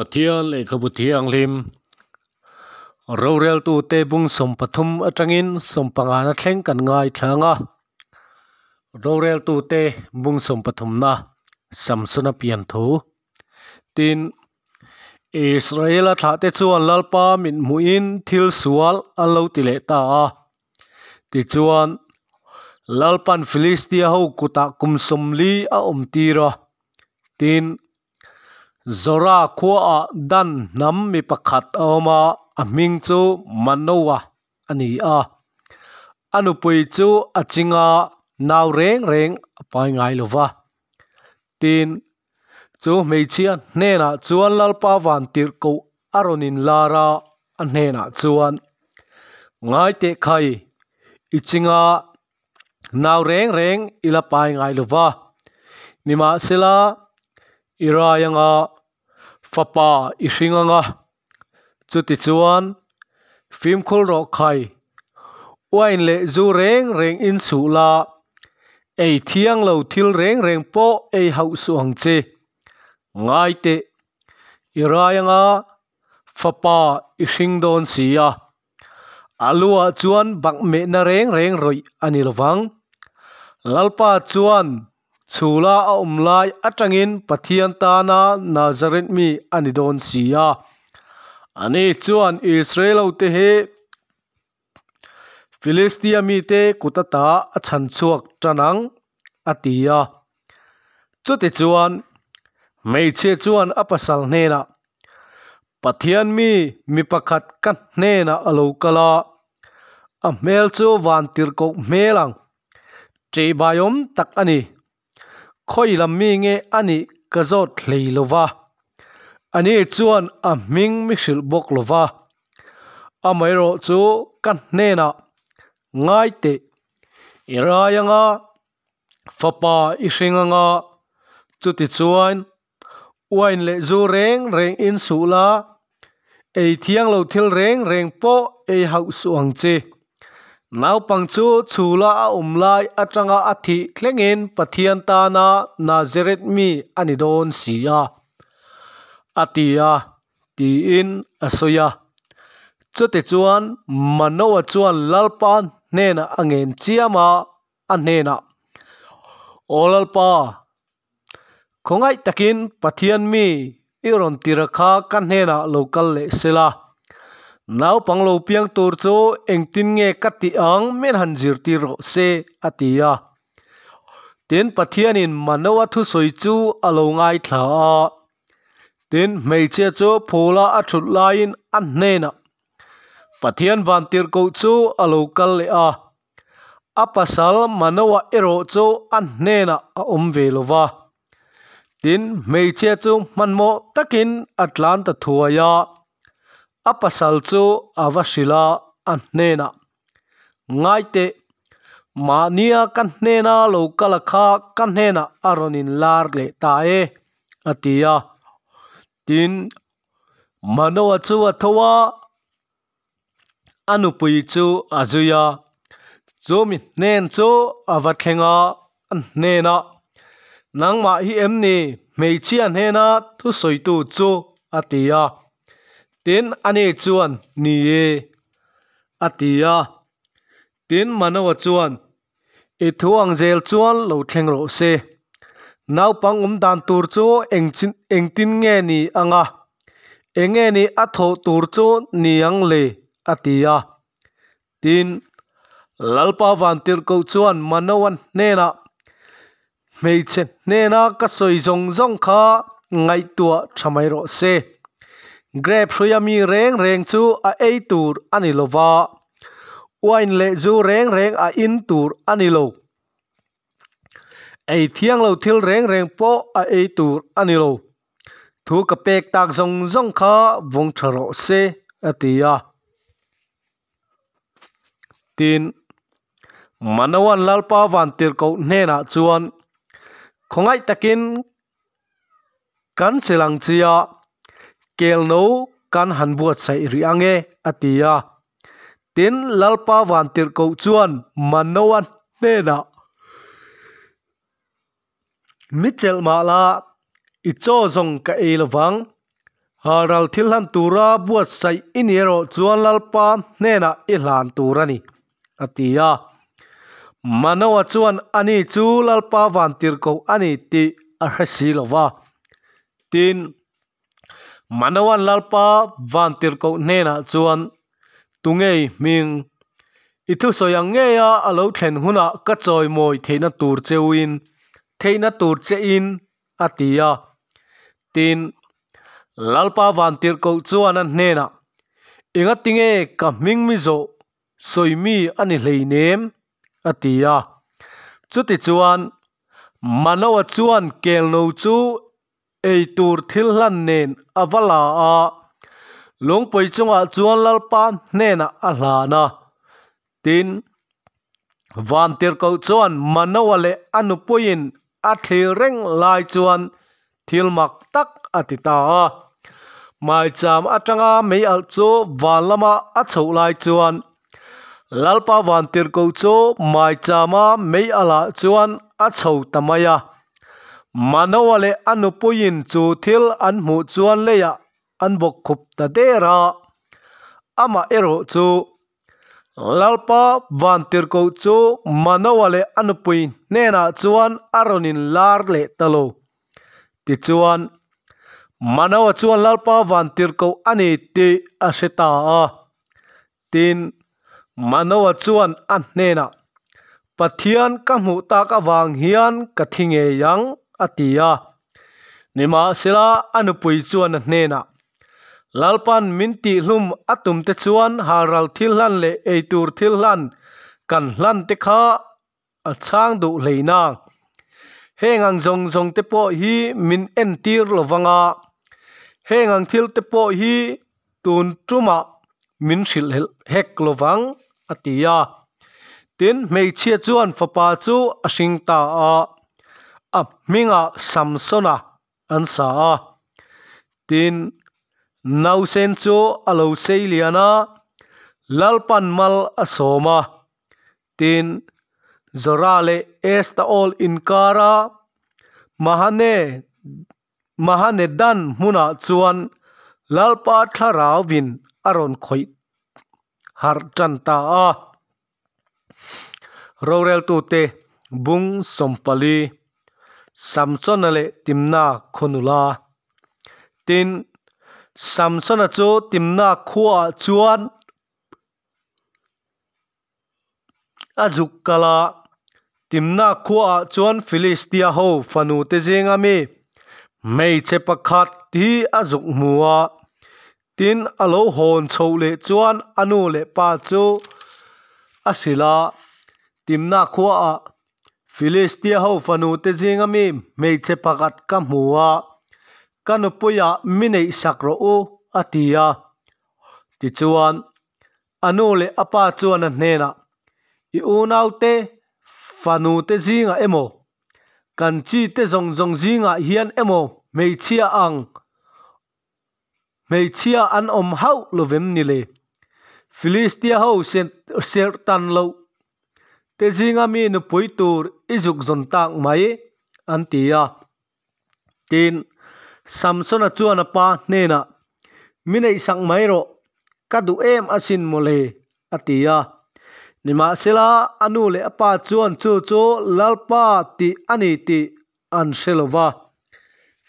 ปเทียลเลกขบุเทียงลิมเราเรียลตูเตบุงสมปทุมอจังอินสมปังานทเทงกันง่ายทางอ่ะเราเรียลตูเตบุงสมปทุมนะสัมสนเปียนทูตินอิสราเอลถ้าเตจวนลลปามินมุอินทิลสวลอัลลอติเลตาติจวนลลปันฟิลิสเตียฮูกุตะกุมสมลีอาอมตีรอติน zora khua a dan nam mi pakhat awma a ming chu manowa ani a anupui chu achinga naw reng reng pai ngai lova tin chu meichia hnena ah chuan lalpa van tir ko aronin lara a hnena ah chuan ngai te khai ichinga naw reng reng ila pai ngai lova nima sela irayanga fapa i hring anga chu ti chuan film khol ro khai uain le zu reng reng in su la ei thiang lo thil reng reng po ei hau su ang che ngai te irayanga fapa i hring don sia alua chuan bakme na reng reng roi anil wang lalpa chuan chula a awm um lai atangin pathian na nazaret mi ani don sia ani chuan israel te he philistia mi te kutata a chan chuak tanang atia chuti chuan meiche chuan a pasal hne pathian mi mi pakhat kan hne na alo kala a mel chu van tir ko melang tre bayom tak ani khoi lam mi nge ani ka zot thlei lova ani chuan a ming mi sil bok lova amai ro chu kan hne na ngai te irayanga à chú chuti chuan uain le zu reng reng in su la ei thiang lo thil reng reng po ei hau suang che นาปังจูชูลาอุมไลอัจังอาทิเคลงเินปะเทีนตานานาเจริตมีอันิดอนเสียอาทิยาตีอินอาสุยาจุดจวนมโนวจวนลลปานเนนอังเงินเชียมาอันเนนโอลลปาคงไอตะกินปะเทีนมีอิรันติระคากันเนนโลกัลเลสิลา nau pang lo piang tur chu engtin nge ka ti ang men han zir ti ro se atia tin pathian in manowa thu soi chu alo ngai thla a tin mei che chu phola a thut lain an ne na pathian van tir ko chu alo kal le a pasal manowa ero chu an ne na a om ve lova tin mei che chu manmo takin atlanta thuaya Apasal choo avashila anhena. Ngay te, maaniya kanhena lau kanhena aronin laar le taaye Tin, manuwa choo atawa anupuyi choo azuya. Choo mitnen choo avakhena anhena. Nang hi emni meichi anhena tu soitu choo atiyah. tin ani chuan ni e. atia tin manawa chuan i thuang zel chuan lo thleng ro se naupang um dan tur chu engchin engtin nge ni anga enge ni atho tur chu niang le atia tin lalpa van tir ko chuan manawan nena meichen nena ka soi zong zong kha ngai tua thamai ro se grab hruyami reng reng chu a ei tur ani lova uain le zu reng reng a in tur ani lo ei thiang lo thil reng reng po a ei tur ani lo thu ka pek tak zong zong kha vong tharo se atia tin manawan lalpa van tir ko hne na chuan khongai takin kan chelang chia kelno kan han buat sai ri ange atia tin lalpa van tir ko chuan manowan ne na michel mala cho zong ka elwang haral thil han tura buat sai inero chuan lalpa ne na i hlan turani atia manawa chuan ani chu lalpa van tir ko ani ti a hrasilova tin manawan lalpa van tir ko ne na chuan tungei ming ithu soyang nge ya alo thlen huna ka choi moi theina tur cheuin theina tur chein atia tin lalpa van tir ko chuan an ne na inga tinge ka ming mi zo soimi ani leinem atia chuti chuan manawa chuan kelno chu āy tūr tīl lān nēn ā vā lā ā, lūṅ pūy chūṅ ā chūṅ lalpa nēn ā ā lā nā, tīn vāntir kaut chūṅ mā na wā lē ā nū pūyīn ā tī rīṅ lāi chūṅ, tīl mā tāk ā tī tā ā, māi chāma ā tā ngā mī ā chūṅ vā lā mā lalpa vāntir kaut chūṅ māi chāma mī ā lā chūṅ ā chūṅ tā manawale anupuin chu thil an mu chuan leya an bok khup ta dera ama ero chu lalpa van tirko chu manawale anupui nena chuan aronin lar le talo ti chuan manawa chuan lalpa van tirko ani ti aseta a tin manawa chuan an nena pathian ka hmu tak awang hian ka thinge yang atia nima sila anupui chuan hnena lalpan minti hlum atum te chuan haral thil hlan le eitur thil hlan kan hlan te kha a chang du leina hengang zong zong te po hi min en tir lovanga hengang thil te po hi tun truma min sil hek lovang atia tin mei chia chuan fapa chu a sing ta a a ming samsona ansa tin nau sen chu alo sei liana lalpan mal a soma tin zora le esta all in kara mahane mahane dan muna chuan lalpa thlarau vin aron khoi har chan ta a rorel tu te bung sompali samson le timna khonula tin samson chu timna khuwa chuan azuk kala timna khuwa chuan philistia ho fanu te zenga mi mei che pakhat hi azuk muwa tin alo hon chho le chuan anu le pa chu asila timna khuwa Philistia ho fanu te jing ami mei che pakat ka mua kanu puya minei sakro u atia ti chuan anu le apa chuan an hena i unau te fanu te jinga emo kan chi te zong zong jinga hian emo mei chia ang mei chia an om hau lovem ni le Philistia ho sen sertan lo te jinga mi nu puitur izuk zon tak mai an tia tin samson a chuan a pa hne na minei sang mai ro kadu em asin mole atia nima sela anu le apa chuan chu chu lalpa ti ani ti an selova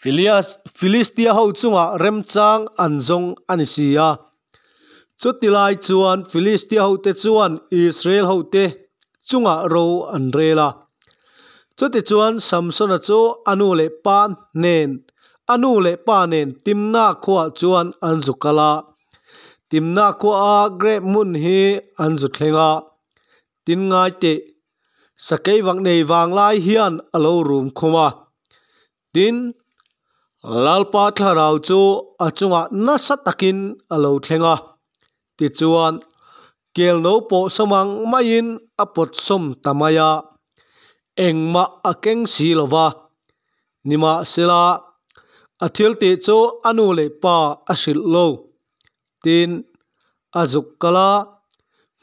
Philias Philistia ho chunga remchang anjong anisia chutilai chuan Philistia ho te chuan Israel ho te chunga ro anrela chuti chuan samson chu anu le pa nen anu le pa nen timna khwa chuan anzukala timna khwa a grep mun hi anzu thlenga tin ngai te sakei wang này wang lai hiền alo room khoma tin lalpa tharau chu achunga na satakin alo thlenga ti chuan kelno po samang main apot som tamaya engma akeng si lova nima sela athil te cho anu le pa ashil lo tin azuk kala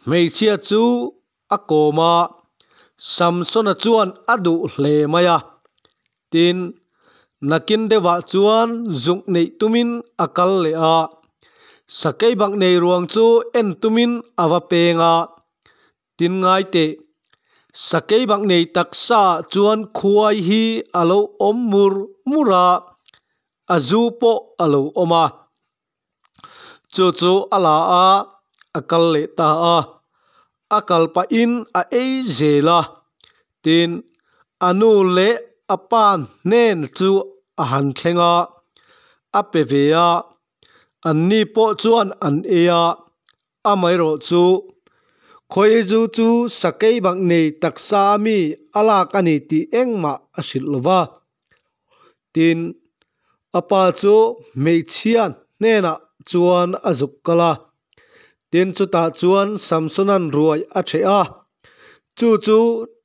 meichia chu akoma samsona chuan adu hle maya tin nakin dewa chuan zung nei tumin akal le a sakei bang nei ruang chu en tumin awa penga tin ngai te sakei bang nei taksa chuan khuai hi alo om mur mura azu po alo oma chu chu ala a akal le ta a akal pa in a ei zela tin anu le apan nen chu a han thlenga a pe ve a an ni po chuan an e a amai ro chu khoi zu chu sakei bang nei taksa mi alak ani ti engma asilwa tin apa chu meichian nena chuan azuk kala tin chu ta chuan samsonan ruai a the a chu chu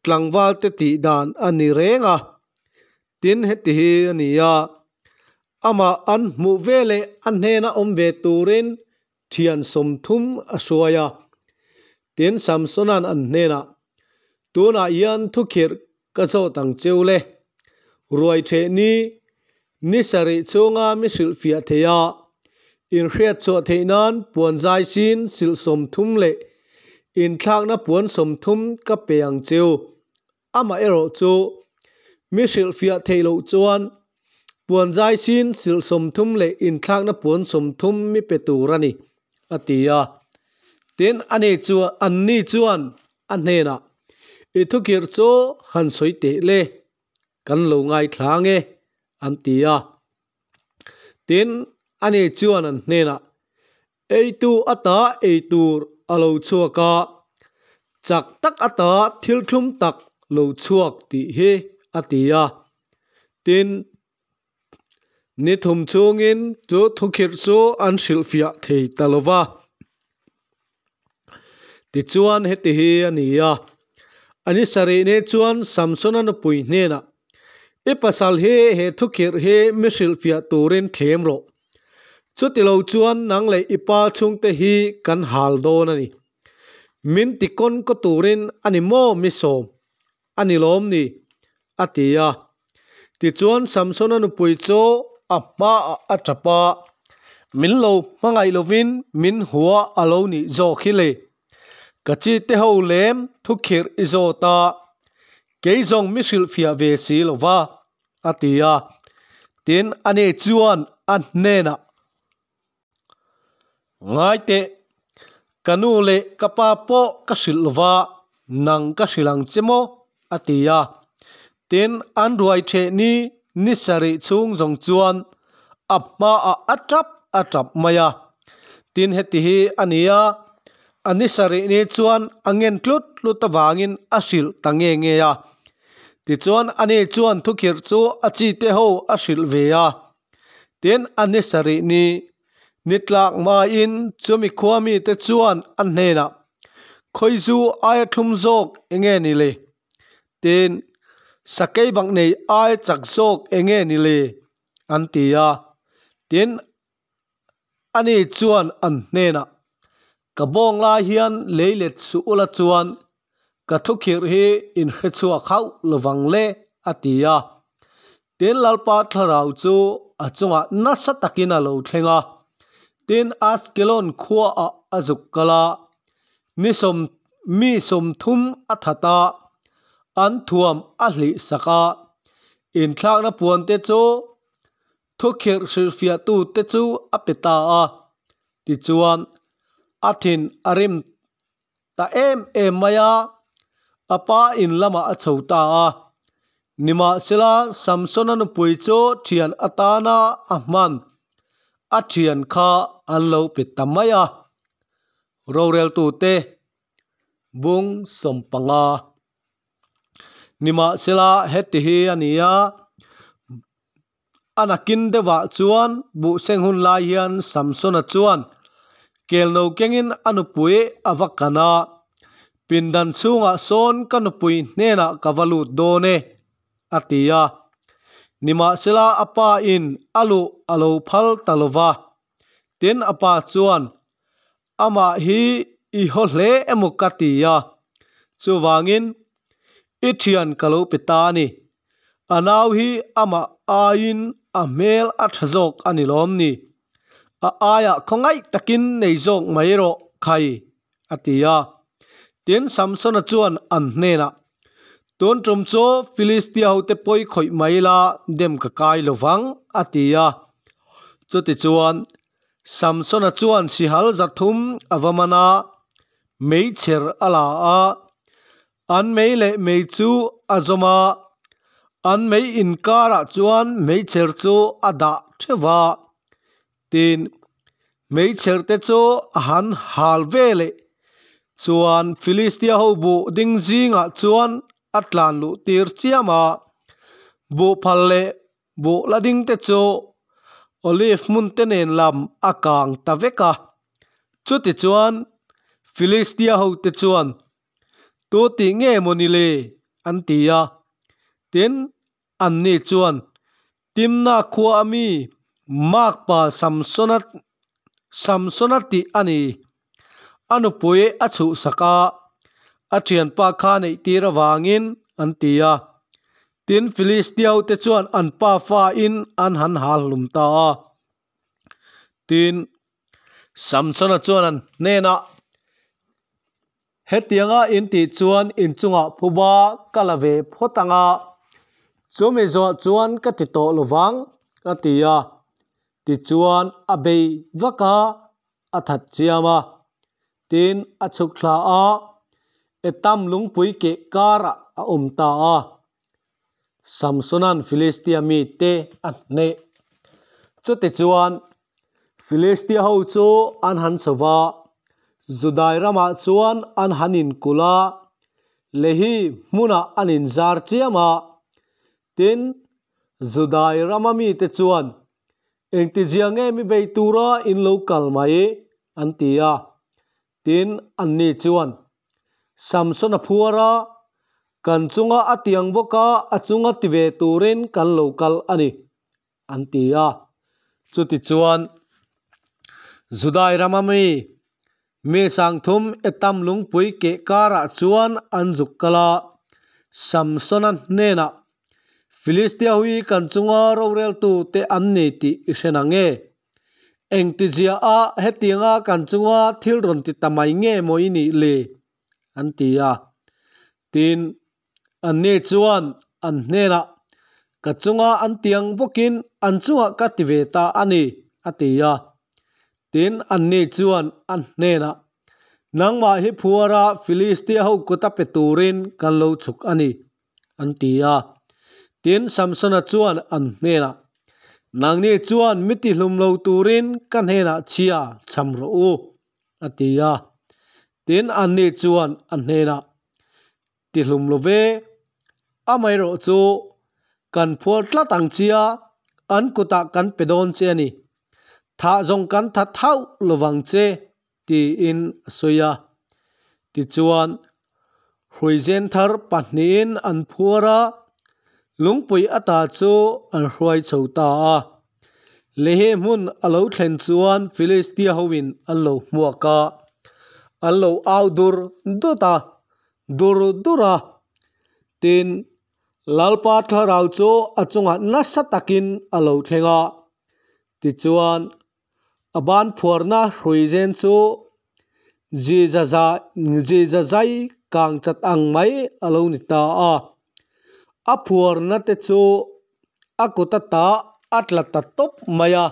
tlangwal te ti dan ani renga tin heti hi ania ama an mu vele an hena om ve turin thian som thum a suaya tin samson an an ne na tu na ian thu khir ka zo tang cheu le ruai the ni ni sari chunga mi sil fia theya in hriat cho the nan puan zai sin sil som thum le in thang na puan som thum ka peang cheu ama ero chu mi sil fia thei lo chuan puan zai sin sil som thum le in thang na puan som thum mi pe tu rani atia tin chưa anh anni chuan anne na i thukir chu han soi te le kan lo ngai thlang e an ti a tin ấy chưa anh này na ai tu ta ai tu ata ei tur alo chua ka chak tak ata thil thlum tak lo chuak ti hi atia tin ni thum chungin anh thukir chu an silfia thei talova ti chuan heti hi ania ani sari ne chuan samson an pui hne na e pasal he he thukir he misil fia turin thlem ro chu ti lo chuan nang le ipa chung te hi kan hal don ani min ti kon ko turin ani mo mi so ani lom ni atia ti chuan samson an pui cho apa atapa min lo mangai lovin min huwa alo ni zo khile cả chi tế hậu lém thu khir iso ta cái dòng misil phía về xí lộ va atia tiến anh ấy chuan anh nè nà ngay tệ kanu lệ kapapo kasil va nang kasilang chemo atia tin an ruai the ni ni sari chung jong chuan apma a atap atap maya tin heti hi ania ani sari ni chuan angen tlut tlut awangin asil tange nge ya ti chuan ani chuan thukir chu achi te ho asil ve ya ten ani sari ni nitlak ma in chumi khuami te chuan an hena khoi zu ai thum zok enge ni le ten sakei bang nei ai chak zok enge ni le an ti ya ten ani chuan an hena kabong la hian leilet su ula chuan ka thukhir hi in he chuwa khau lawang le atia ten lalpa tharau chu a chunga na sa takina lo thlenga ten askelon khuwa a azuk kala nisom mi som thum a thata an thuam a hli saka in thlak na puan te chu thukhir sirfia tu te chu apeta a ti chuan athin arim ta em em maya apa in lama achota a nima sila pui cho thian atana ahman athian kha anlo pitamaya rorel tu te bung sompanga nima sila heti hi ania anakin dewa chuan bu seng hun lai hian samsona chuan kelno kengin anupue avakana pindan sunga son kanu puine na kavalu do ne atiya nima sila apa in alu alo phal talowa ten apa chuan ama hi i holhe emokatia chuwangin ithian kalopetani anaw hi ama a in a mel athzok anilom ni aya khongai takin nei jok mai ro khai atia tin samson chuan an hne na ton tum cho philistia hote poi khoi mai la dem ka kai lovang atia chuti chuan samson chuan sihal zathum avamana mei cher ala a an mei le mei chu azoma an mei inkara chuan mei cher chu ada thewa tin mấy chở tê cho hắn hal ve lệ chuan Philistia ho bu ding zinga ah chuan atlan lu tir chiama ah. bu phal lệ bu la ding te cho olive mun te nen lam akang ta veka ah. chu ti chuan Philistia ho te chuan tu ti nge monile antia ten an ni chuan timna khuami Magpa Samsonat Samsonati ani anupuye achu saka athian pa kha nei tira wangin antia tin philistiau te chuan an pa fa in an han hal lum ta tin samsona chuan an nena hetianga in ti chuan in chunga phuba kalave photanga chumi zo chuan ka ti to luwang atia ti chuan a bei vaka a that chiama tin a chuk thla a etam lungpui ke kara a umta a um samsonan philistia mi te an ne chu ti chuan philistia ho chu an han sowa judai rama ah chuan an hanin kula lehi muna ah anin zar chiama tin judai rama ah mi te chuan eng ti jiang em mi bei tura in local mai e, an tia tin an ni chuan samson a phuara kan chunga atiang boka achunga tive turin kan local ani an tia chuti chuan zudai ramami mi sang thum etam lung pui ke kara chuan an zuk kala samson an nena Philistia hui kan chunga ro rel tu te an nei ti isena nge eng ti zia a hetinga kan chunga thil ron ti tamai nge moi ni le an ti a tin an ne chuan an hne na ka chunga an tiang bokin an chunga ka ti ve ta ani ati a tin an ne chuan an hne na nang ma hi phuara Philistia ho kota pe turin kan lo chuk ani an ti a ten samsan a chuan an ne la nangni chuan miti hlum lo turin kan ne la chia chamro u atia ten an ni chuan an ne ti hlum lo ve amai ro chu kan phort latang chia anku ta kan pe don che ni tha zong kan tha thau lo che ti in so ya ti chuan ruizen thar panin an phu lungpui ata cho an hroi chota a lehe mun alo thlen chuan philistia howin alo mua ka alo audur dota dur dura tin lalpa tharau cho achunga na satakin alo thlenga ti chuan aban phorna hrui zen cho zi za za zi za zai kang chat ang mai alo ni ta a apuar na te cho akota ta atla ta top maya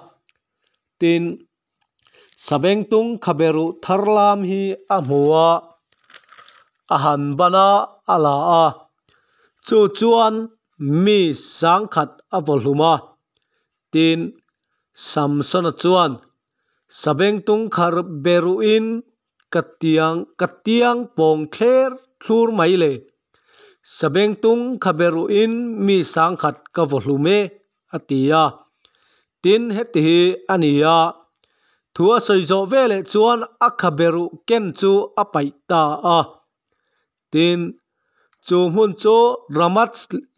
tin sabeng tung khaberu tharlam hi amuwa ahan bana ala a chu chuan mi sang khat avoluma tin samson a chuan sabeng tung khar katiang katiang pong sabengtung khaberu in mi sang khat ka volume atia tin heti hi ania thua soi zo vele chuan a khaberu ken chu a pai ta a tin chu mun chu ramat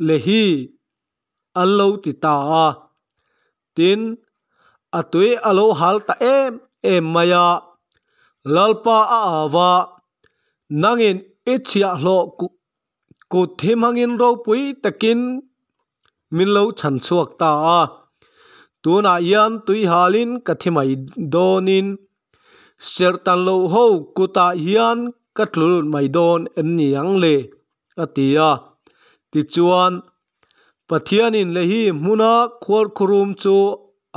lehi allo ti ta a tin atui alo hal ta em em maya lalpa a awa nangin ichia hlo ko the mangin ro pui takin min lo chan chuak ta a tu na yan tui halin kathimai donin ser tan lo ho lehi muna khor khurum chu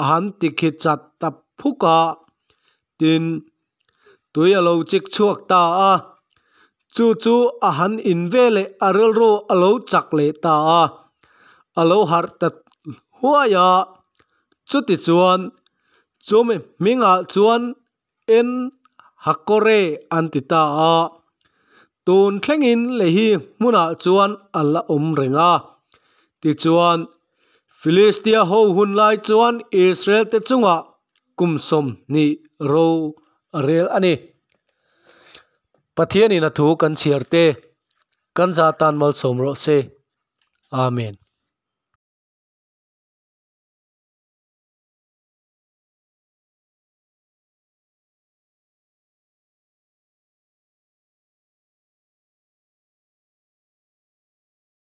ahan tikhi chat tap phuka tin chu chu a han in ve le aral ro alo chak le ta a alo har ta huaya chu ti chuan chu me minga chuan en hakore an ti ta a tun thlengin le hi muna chuan alla om renga ti chuan Philistia ho hun lai chuan Israel te chunga kumsom ni ro rel ani पथियन थू कन सिरते कन जा तान मल सोम्रो से आमेन